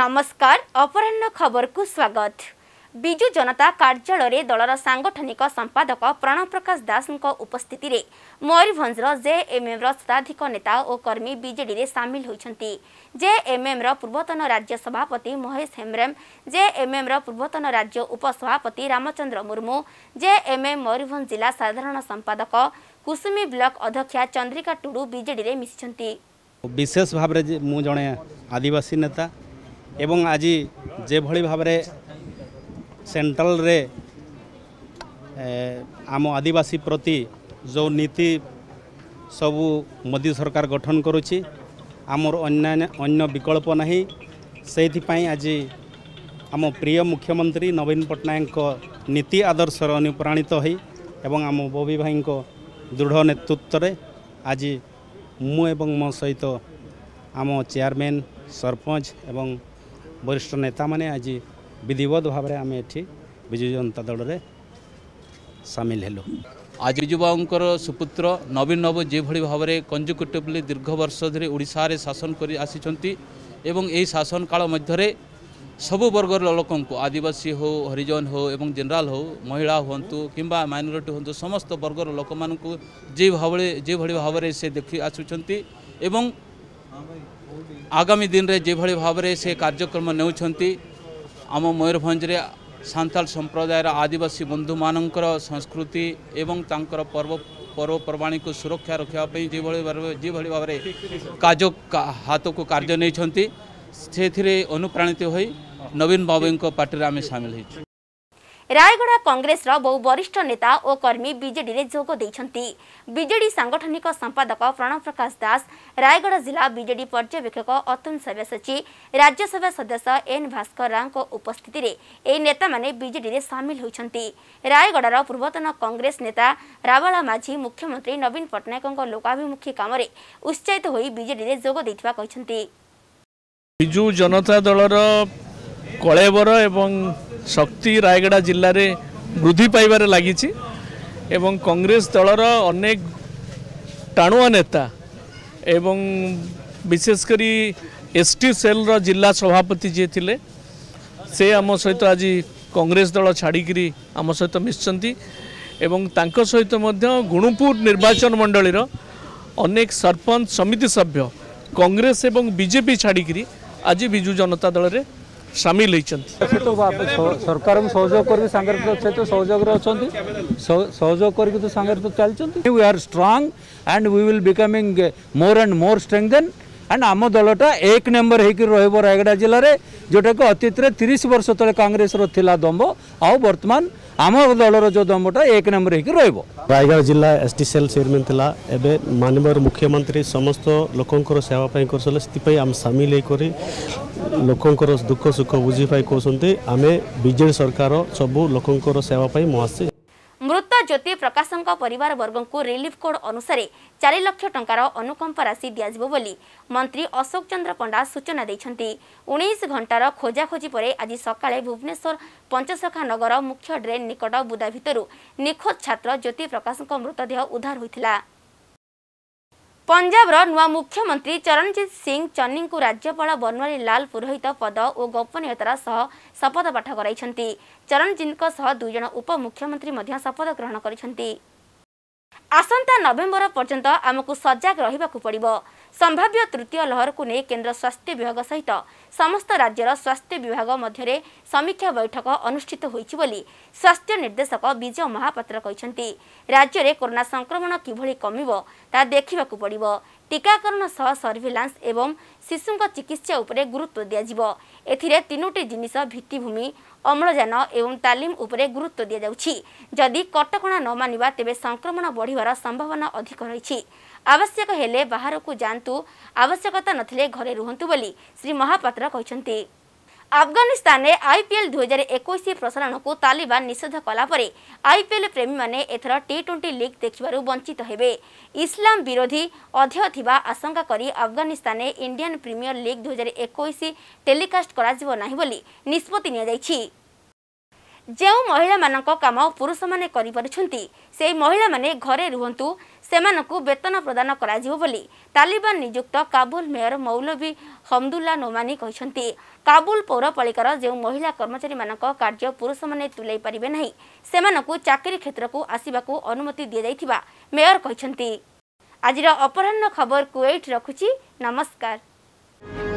नमस्कार खबर को स्वागत विजु दलर सांगठनिक संपादक प्रणव प्रकाश दासितिर मयूरभञ्ज र जेएमएम शताधिक नेतामी विजेडि सामल जे जेएमएम र पूर्वतन राज्य सभापति महेश हेम्रेम जेएमएम र पूर्वतन राज्य उपसभापति रामचंद्र रुर्मु जेएमएम मयूरभ जिला साधारण संपादक कुसुमी ब्लक अध्यक्ष चंद्रिका टुडु आदिवासी नेता এবং আজি যেভাবে ভাবে সেন্ট্রাল আম আদিবাসী প্রতি যে নীতি সবু মোদী সরকার গঠন করুছি আমার অন্যান্য অন্য বিকল্প না সেইপাই আজি আম প্রিয় মুখ্যমন্ত্রী নবীন পট্টনাক নীতি আদর্শর অনুপ্রাণিত হয়ে এবং আম ববি ভাই দৃঢ় নেতৃত্বে আজি মু এবং মো সহ আম চেয়ারম্যান সরপঞ্চ এবং ବରିଷ୍ଠ ନେତାମାନେ ଆଜି ବିଧିବଦ୍ଧ ଭାବରେ ଆମେ ଏଠି ବିଜୁ ଜନତା ଦଳରେ ସାମିଲ ହେଲୁ ଆଜି ବିଜୁବାବୁଙ୍କର ସୁପୁତ୍ର ନବୀନ ବାବୁ ଯେଭଳି ଭାବରେ କଞ୍ଜୁକେଟିଭଲି ଦୀର୍ଘ ବର୍ଷ ଧରି ଓଡ଼ିଶାରେ ଶାସନ କରି ଆସିଛନ୍ତି ଏବଂ ଏହି ଶାସନ କାଳ ମଧ୍ୟରେ ସବୁ ବର୍ଗର ଲୋକଙ୍କୁ ଆଦିବାସୀ ହେଉ ହରିଜନ ହେଉ ଏବଂ ଜେନେରାଲ ହେଉ ମହିଳା ହୁଅନ୍ତୁ କିମ୍ବା ମାଇନୋରିଟି ହୁଅନ୍ତୁ ସମସ୍ତ ବର୍ଗର ଲୋକମାନଙ୍କୁ ଯେଭଳି ଯେଭଳି ଭାବରେ ସେ ଦେଖି ଆସୁଛନ୍ତି ଏବଂ ଆଗାମୀ ଦିନରେ ଯେଭଳି ଭାବରେ ସେ କାର୍ଯ୍ୟକ୍ରମ ନେଉଛନ୍ତି ଆମ ମୟୂରଭଞ୍ଜରେ ସାନ୍ତାଳ ସମ୍ପ୍ରଦାୟର ଆଦିବାସୀ ବନ୍ଧୁମାନଙ୍କର ସଂସ୍କୃତି ଏବଂ ତାଙ୍କର ପର୍ବ ପର୍ବପର୍ବାଣୀକୁ ସୁରକ୍ଷା ରଖିବା ପାଇଁ ଯେଭଳି ଭାବରେ ଯେଭଳି ଭାବରେ କାର୍ଯ୍ୟ ହାତକୁ କାର୍ଯ୍ୟ ନେଇଛନ୍ତି ସେଥିରେ ଅନୁପ୍ରାଣିତ ହୋଇ ନବୀନ ବାବୁଙ୍କ ପାର୍ଟିରେ ଆମେ ସାମିଲ ହୋଇଛୁ ରାୟଗଡ଼ା କଂଗ୍ରେସର ବହୁ ବରିଷ୍ଠ ନେତା ଓ କର୍ମୀ ବିଜେଡ଼ିରେ ଯୋଗ ଦେଇଛନ୍ତି ବିଜେଡ଼ି ସାଂଗଠନିକ ସମ୍ପାଦକ ପ୍ରଣବ ପ୍ରକାଶ ଦାସ ରାୟଗଡ଼ା ଜିଲ୍ଲା ବିଜେଡି ପର୍ଯ୍ୟବେକ୍ଷକ ଅତୁଲ ସବ୍ୟସାଚୀ ରାଜ୍ୟସଭା ସଦସ୍ୟ ଏନ୍ ଭାସ୍କର ରାଓଙ୍କ ଉପସ୍ଥିତିରେ ଏହି ନେତାମାନେ ବିଜେଡ଼ିରେ ସାମିଲ ହୋଇଛନ୍ତି ରାୟଗଡ଼ାର ପୂର୍ବତନ କଂଗ୍ରେସ ନେତା ରାବଳା ମାଝୀ ମୁଖ୍ୟମନ୍ତ୍ରୀ ନବୀନ ପଟ୍ଟନାୟକଙ୍କ ଲୋକାଭିମୁଖୀ କାମରେ ଉତ୍ସାହିତ ହୋଇ ବିଜେଡ଼ିରେ ଯୋଗ ଦେଇଥିବା କହିଛନ୍ତି ବିଜୁ ଜନତା ଦଳର କଳେବର ଏବଂ ଶକ୍ତି ରାୟଗଡ଼ା ଜିଲ୍ଲାରେ ବୃଦ୍ଧି ପାଇବାରେ ଲାଗିଛି ଏବଂ କଂଗ୍ରେସ ଦଳର ଅନେକ ଟାଣୁଆ ନେତା ଏବଂ ବିଶେଷ କରି ଏସ୍ ଟି ସେଲ୍ର ଜିଲ୍ଲା ସଭାପତି ଯିଏ ଥିଲେ ସେ ଆମ ସହିତ ଆଜି କଂଗ୍ରେସ ଦଳ ଛାଡ଼ିକିରି ଆମ ସହିତ ମିଶିଛନ୍ତି ଏବଂ ତାଙ୍କ ସହିତ ମଧ୍ୟ ଗୁଣୁପୁର ନିର୍ବାଚନ ମଣ୍ଡଳୀର ଅନେକ ସରପଞ୍ଚ ସମିତି ସଭ୍ୟ କଂଗ୍ରେସ ଏବଂ ବିଜେପି ଛାଡ଼ିକିରି ଆଜି ବିଜୁ ଜନତା ଦଳରେ ସାମିଲ ହେଇଛନ୍ତି ସରକାର ସହଯୋଗ କରିକି ସାଙ୍ଗରେ ସହିତ ସହଯୋଗରେ ଅଛନ୍ତି ସହଯୋଗ କରିକି ତ ସାଙ୍ଗରେ ତ ଚାଲିଛନ୍ତି we are strong and we will becoming more and more strengthen and ଆମ ଦଳଟା ଏକ ନମ୍ବର ହେଇକି ରହିବ ରାୟଗଡ଼ା ଜିଲ୍ଲାରେ ଯେଉଁଟାକି ଅତୀତରେ ତିରିଶ ବର୍ଷ ତଳେ କଂଗ୍ରେସର ଥିଲା ଦମ୍ବ ଆଉ ବର୍ତ୍ତମାନ ଆମ ଦଳର ଯେଉଁ ଦମ୍ବଟା ଏକ ନମ୍ବର ହେଇକି ରହିବ ରାୟଗଡ଼ା ଜିଲ୍ଲା ଏସ୍ ଟି ସେଲ୍ ଚେୟାରମ୍ୟାନ୍ ଥିଲା ଏବେ ମାନ୍ୟବର ମୁଖ୍ୟମନ୍ତ୍ରୀ ସମସ୍ତ ଲୋକଙ୍କର ସେବା ପାଇଁ କରୁଥିଲେ ସେଥିପାଇଁ ଆମେ ସାମିଲ ହେଇକରି ଲୋକଙ୍କର ଦୁଃଖ ସୁଖ ବୁଝି ପାଇ କହୁଛନ୍ତି ଆମେ ବିଜେଡି ସରକାର ସବୁ ଲୋକଙ୍କର ସେବା ପାଇଁ ମୁଁ ଆସିଛି ମୃତ ଜ୍ୟୋତି ପ୍ରକାଶଙ୍କ ପରିବାର ବର୍ଗଙ୍କୁ ରିଲିଫ କୋଡ ଅନୁସାରେ ଚାରି ଲକ୍ଷ ଟଙ୍କାର ଅନୁକମ୍ପା ରାଶି ଦିଆଯିବ ବୋଲି ମନ୍ତ୍ରୀ ଅଶୋକ ଚନ୍ଦ୍ର ପଣ୍ଡା ସୂଚନା ଦେଇଛନ୍ତି ଉଣେଇଶ ଘଣ୍ଟାର ଖୋଜାଖୋଜି ପରେ ଆଜି ସକାଳେ ଭୁବନେଶ୍ୱର ପଞ୍ଚସଖା ନଗର ମୁଖ୍ୟ ଡ୍ରେନ୍ ନିକଟ ବୁଦା ଭିତରୁ ନିଖୋଜ ଛାତ୍ର ଜ୍ୟୋତି ପ୍ରକାଶଙ୍କ ମୃତଦେହ ଉଦ୍ଧାର ହୋଇଥିଲା ପଞ୍ଜାବର ନୂଆ ମୁଖ୍ୟମନ୍ତ୍ରୀ ଚରଣଜିତ ସିଂ ଚନ୍ନିଙ୍କୁ ରାଜ୍ୟପାଳ ବନୱାରୀ ଲାଲ ପୁରୋହିତ ପଦ ଓ ଗୋପନୀୟତାର ସହ ଶପଥ ପାଠ କରାଇଛନ୍ତି ଚରଣଜିତଙ୍କ ସହ ଦୁଇଜଣ ଉପମୁଖ୍ୟମନ୍ତ୍ରୀ ମଧ୍ୟ ଶପଥ ଗ୍ରହଣ କରିଛନ୍ତି ଆସନ୍ତା ନଭେମ୍ବର ପର୍ଯ୍ୟନ୍ତ ଆମକୁ ସଜାଗ ରହିବାକୁ ପଡ଼ିବ ସମ୍ଭାବ୍ୟ ତୃତୀୟ ଲହରକୁ ନେଇ କେନ୍ଦ୍ର ସ୍ୱାସ୍ଥ୍ୟ ବିଭାଗ ସହିତ ସମସ୍ତ ରାଜ୍ୟର ସ୍ୱାସ୍ଥ୍ୟ ବିଭାଗ ମଧ୍ୟରେ ସମୀକ୍ଷା ବୈଠକ ଅନୁଷ୍ଠିତ ହୋଇଛି ବୋଲି ସ୍ୱାସ୍ଥ୍ୟ ନିର୍ଦ୍ଦେଶକ ବିଜୟ ମହାପାତ୍ର କହିଛନ୍ତି ରାଜ୍ୟରେ କରୋନା ସଂକ୍ରମଣ କିଭଳି କମିବ ତାହା ଦେଖିବାକୁ ପଡ଼ିବ ଟିକାକରଣ ସହ ସର୍ଭିଲାନ୍ସ ଏବଂ ଶିଶୁଙ୍କ ଚିକିତ୍ସା ଉପରେ ଗୁରୁତ୍ୱ ଦିଆଯିବ ଏଥିରେ ତିନୋଟି ଜିନିଷ ଭିତ୍ତିଭୂମି ଅମ୍ଳଜାନ ଏବଂ ତାଲିମ ଉପରେ ଗୁରୁତ୍ୱ ଦିଆଯାଉଛି ଯଦି କଟକଣା ନ ମାନିବା ତେବେ ସଂକ୍ରମଣ ବଢ଼ିବାର ସମ୍ଭାବନା ଅଧିକ ରହିଛି ଆବଶ୍ୟକ ହେଲେ ବାହାରକୁ ଯାଆନ୍ତୁ ଆବଶ୍ୟକତା ନଥିଲେ ଘରେ ରୁହନ୍ତୁ ବୋଲି ଶ୍ରୀ ମହାପାତ୍ର କହିଛନ୍ତି ଆଫଗାନିସ୍ତାନରେ ଆଇପିଏଲ୍ ଦୁଇହଜାର ଏକୋଇଶ ପ୍ରସାରଣକୁ ତାଲିବାନ ନିଷେଧ କଲାପରେ ଆଇପିଏଲ୍ ପ୍ରେମୀମାନେ ଏଥର ଟି ଟ୍ୱେଣ୍ଟି ଲିଗ୍ ଦେଖିବାରୁ ବଞ୍ଚିତ ହେବେ ଇସଲାମ ବିରୋଧୀ ଅଧ୍ୟୟ ଥିବା ଆଶଙ୍କା କରି ଆଫଗାନିସ୍ତାନରେ ଇଣ୍ଡିଆନ୍ ପ୍ରିମିୟର ଲିଗ୍ ଦୁଇହଜାର ଏକୋଇଶ ଟେଲିକାଷ୍ଟ କରାଯିବ ନାହିଁ ବୋଲି ନିଷ୍ପତ୍ତି ନିଆଯାଇଛି ଯେଉଁ ମହିଳାମାନଙ୍କ କାମ ପୁରୁଷମାନେ କରିପାରୁଛନ୍ତି ସେହି ମହିଳାମାନେ ଘରେ ରୁହନ୍ତୁ ସେମାନଙ୍କୁ ବେତନ ପ୍ରଦାନ କରାଯିବ ବୋଲି ତାଲିବାନ ନିଯୁକ୍ତ କାବୁଲ ମେୟର ମୌଲବୀ ହମଦୁଲ୍ଲା ନୋମାନି କହିଛନ୍ତି କାବୁଲ ପୌରପାଳିକାର ଯେଉଁ ମହିଳା କର୍ମଚାରୀମାନଙ୍କ କାର୍ଯ୍ୟ ପୁରୁଷମାନେ ତୁଲାଇ ପାରିବେ ନାହିଁ ସେମାନଙ୍କୁ ଚାକିରି କ୍ଷେତ୍ରକୁ ଆସିବାକୁ ଅନୁମତି ଦିଆଯାଇଥିବା ମେୟର କହିଛନ୍ତି ଆଜିର ଅପରାହ୍ନ ଖବର କୁଏଇଟ୍ ରଖୁଛି ନମସ୍କାର Thank you.